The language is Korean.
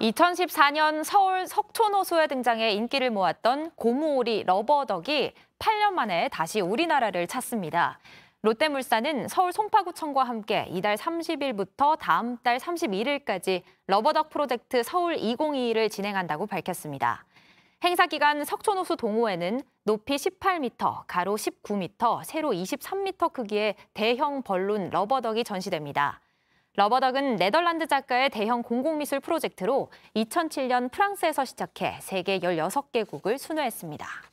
2014년 서울 석촌호수에 등장해 인기를 모았던 고무오리 러버덕이 8년 만에 다시 우리나라를 찾습니다. 롯데물산은 서울 송파구청과 함께 이달 30일부터 다음 달 31일까지 러버덕 프로젝트 서울 2022를 진행한다고 밝혔습니다. 행사 기간 석촌호수 동호회는 높이 18m, 가로 19m, 세로 23m 크기의 대형 벌룬 러버덕이 전시됩니다. 러버덕은 네덜란드 작가의 대형 공공미술 프로젝트로 2007년 프랑스에서 시작해 세계 16개국을 순회했습니다.